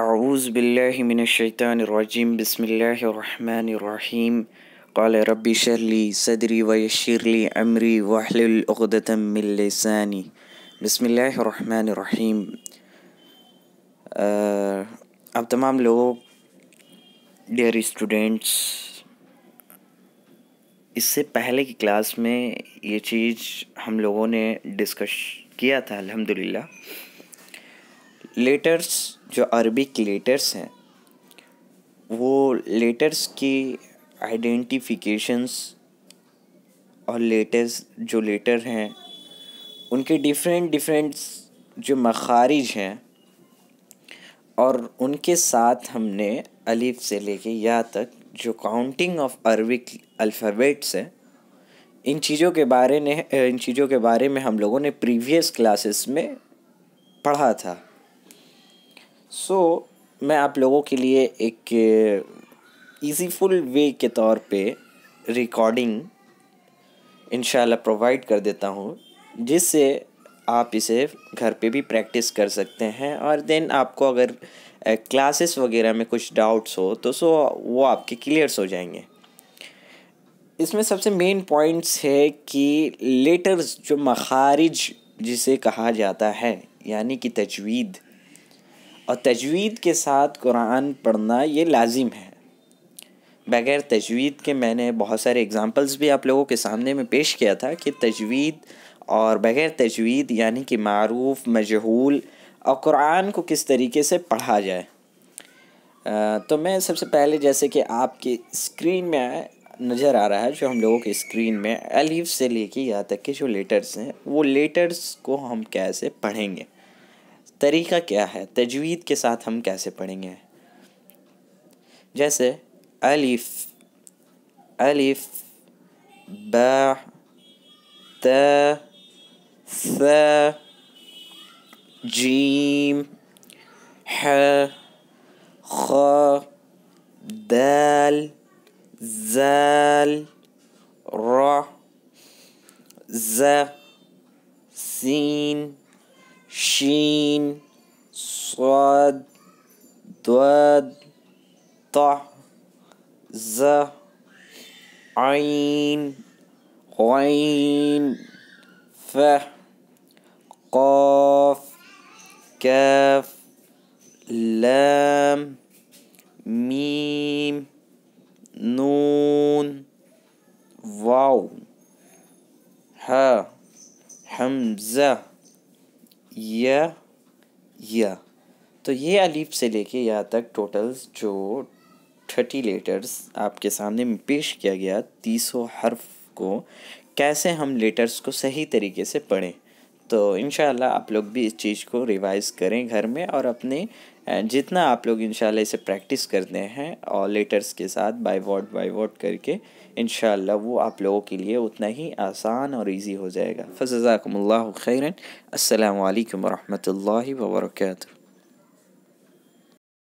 अऊज़ बिल्लिमिनशैतरजीम बसमीम कल रबी शरली सदरी वशरली अमरी वाहलतमिलसानी बसमीम अब तमाम लोग डेयर स्टूडेंट्स इससे पहले की क्लास में ये चीज़ हम लोगों ने डिस्कस किया था अल्हम्दुलिल्लाह लेटर्स जो अरबिक लेटर्स हैं वो लेटर्स की आइडेंटिफिकेशंस और लेटर्स जो लेटर हैं उनके डिफरेंट डिफरेंट जो मखारिज हैं और उनके साथ हमने अलीफ से लेके या तक जो काउंटिंग ऑफ अरबिक अल्फ़ाबेट्स हैं इन चीज़ों के बारे में इन चीज़ों के बारे में हम लोगों ने प्रीवियस क्लासेस में पढ़ा था सो so, मैं आप लोगों के लिए एक ईजीफुल uh, वे के तौर पे रिकॉर्डिंग इन प्रोवाइड कर देता हूँ जिससे आप इसे घर पे भी प्रैक्टिस कर सकते हैं और देन आपको अगर क्लासेस uh, वगैरह में कुछ डाउट्स हो तो सो वो आपके क्लियर्स हो जाएंगे इसमें सबसे मेन पॉइंट्स है कि लेटर्स जो मखारिज जिसे कहा जाता है यानी कि तजवीद और तजवीद के साथ कुरान पढ़ना ये लाजिम है बग़ैर तजवीद के मैंने बहुत सारे एग्ज़ाम्पल्स भी आप लोगों के सामने में पेश किया था कि तजवीद और बग़ैर तजवीद यानी कि मरूफ़ मजहूल और कुरान को किस तरीके से पढ़ा जाए तो मैं सबसे पहले जैसे कि आपकी स्क्रीन में नज़र आ रहा है जो हम लोगों के स्क्रीन में अलीफ से लेके यहाँ तक के जो लेटर्स हैं वो लेटर्स को हम कैसे पढ़ेंगे तरीका क्या है तजवीद के साथ हम कैसे पढ़ेंगे जैसे अलिफ अलिफ बा त स जीम ह ख شين صاد ضاد طه ز عين غين فه قاف كاف لام ميم نون واو ها حمزه या या तो ये अलीफ से लेके यहाँ तक टोटल्स जो थर्टी लेटर्स आपके सामने में पेश किया गया तीसों हर्फ को कैसे हम लेटर्स को सही तरीके से पढ़ें तो इन आप लोग भी इस चीज़ को रिवाइज़ करें घर में और अपने जितना आप लोग इन इसे प्रैक्टिस करते हैं और लेटर्स के साथ बाय वर्ड बाय वर्ड करके इन वो आप लोगों के लिए उतना ही आसान और इजी हो जाएगा फ़जाकमल खैरन अल्लाम वरहमल वर्का